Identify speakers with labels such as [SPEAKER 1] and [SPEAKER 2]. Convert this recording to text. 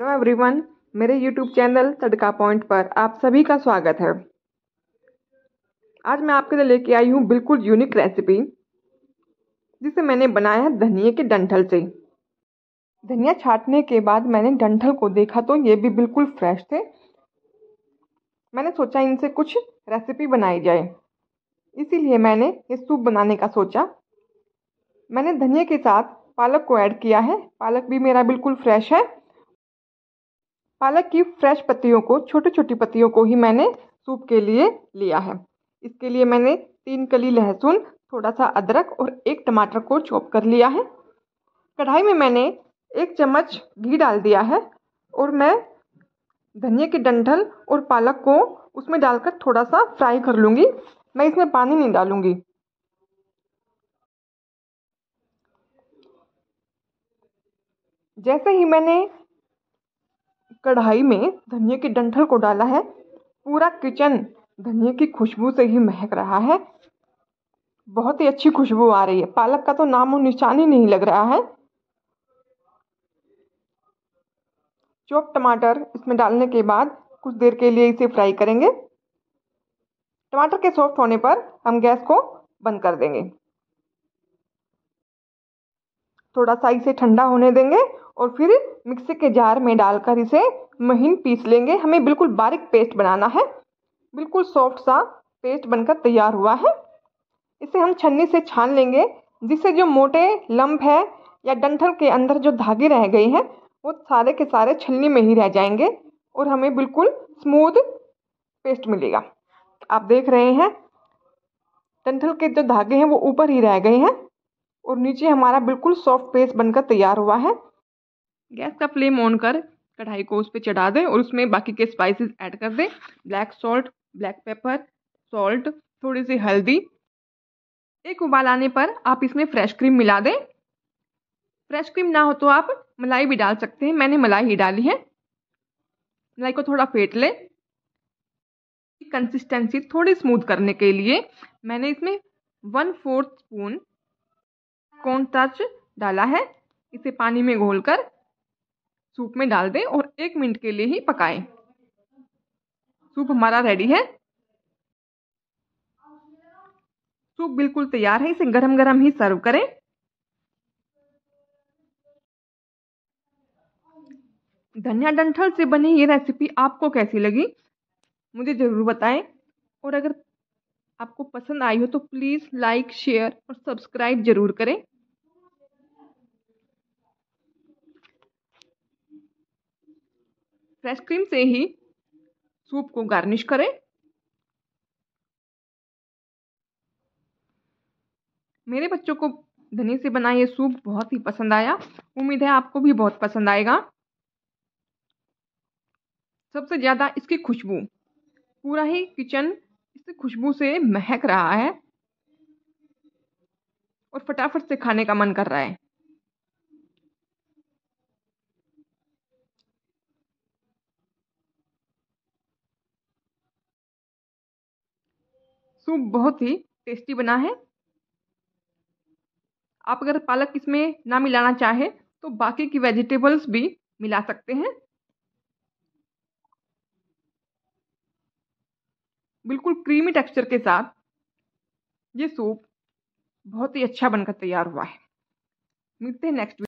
[SPEAKER 1] hello everyone मेरे YouTube channel Tadka point पर आप सभी का स्वागत है आज मैं आपके लिए लेके आई हूँ बिल्कुल यूनिक रेसिपी जिसे मैंने बनाया है धनिए के डंठल से धनिया छाटने के बाद मैंने डंठल को देखा तो ये भी बिल्कुल फ्रेश थे मैंने सोचा इनसे कुछ रेसिपी बनाई जाए इसीलिए मैंने ये सूप बनाने का सोचा मैंने धनिया के साथ पालक को ऐड किया है पालक भी मेरा बिल्कुल फ्रेश है पालक की फ्रेश पत्तियों को छोटी छोटी पत्तियों को ही मैंने सूप के लिए लिया है इसके लिए मैंने तीन कली लहसुन थोड़ा सा अदरक और एक टमाटर को चॉप कर लिया है कढ़ाई में मैंने एक चम्मच घी डाल दिया है और मैं धनिया के डंठल और पालक को उसमें डालकर थोड़ा सा फ्राई कर लूँगी मैं इसमें पानी नहीं डालूँगी जैसे ही मैंने कढ़ाई में धनिया के डंठल को डाला है पूरा किचन धनिया की खुशबू से ही महक रहा है बहुत ही अच्छी खुशबू आ रही है पालक का तो नाम और निशान ही नहीं लग रहा है चौप टमाटर इसमें डालने के बाद कुछ देर के लिए इसे फ्राई करेंगे टमाटर के सॉफ्ट होने पर हम गैस को बंद कर देंगे थोड़ा सा इसे ठंडा होने देंगे और फिर मिक्सी के जार में डालकर इसे महीन पीस लेंगे हमें बिल्कुल बारीक पेस्ट बनाना है बिल्कुल सॉफ्ट सा पेस्ट बनकर तैयार हुआ है इसे हम छन्नी से छान लेंगे जिससे जो मोटे लम्ब है या डंठल के अंदर जो धागे रह गए हैं वो सारे के सारे छलनी में ही रह जाएंगे और हमें बिल्कुल स्मूथ पेस्ट मिलेगा आप देख रहे हैं डंठल के जो धागे हैं वो ऊपर ही रह गए हैं और नीचे हमारा बिल्कुल सॉफ्ट पेस्ट बनकर तैयार हुआ है गैस का फ्लेम ऑन कर कढ़ाई को उस पर चढ़ा दें और उसमें बाकी के स्पाइसेस ऐड कर दें black salt black pepper salt थोड़ी सी हल्दी एक उबाल आने पर आप इसमें फ्रेश क्रीम मिला दें फ्रेश क्रीम ना हो तो आप मलाई भी डाल सकते हैं मैंने मलाई ही डाली है मलाई को थोड़ा फेंट लें कंसिस्टेंसी थोड़ी स्मूथ करने के लिए मैंने इसमें one fourth spoon corn starch डाला है इसे पानी में घोलकर सूप में डाल दें और एक मिनट के लिए ही पकाएं सूप हमारा रेडी है सूप बिल्कुल तैयार है इसे गरम गरम ही सर्व करें धनिया डंठल से बनी ये रेसिपी आपको कैसी लगी मुझे ज़रूर बताएं और अगर आपको पसंद आई हो तो प्लीज़ लाइक शेयर और सब्सक्राइब ज़रूर करें फ्रेश क्रीम से ही सूप को गार्निश करें मेरे बच्चों को धनी से बना ये सूप बहुत ही पसंद आया उम्मीद है आपको भी बहुत पसंद आएगा सबसे ज़्यादा इसकी खुशबू पूरा ही किचन इस खुशबू से महक रहा है और फटाफट से खाने का मन कर रहा है सूप बहुत ही टेस्टी बना है आप अगर पालक इसमें ना मिलाना चाहें तो बाकी की वेजिटेबल्स भी मिला सकते हैं बिल्कुल क्रीमी टेक्सचर के साथ ये सूप बहुत ही अच्छा बनकर तैयार हुआ है मिलते हैं नेक्स्ट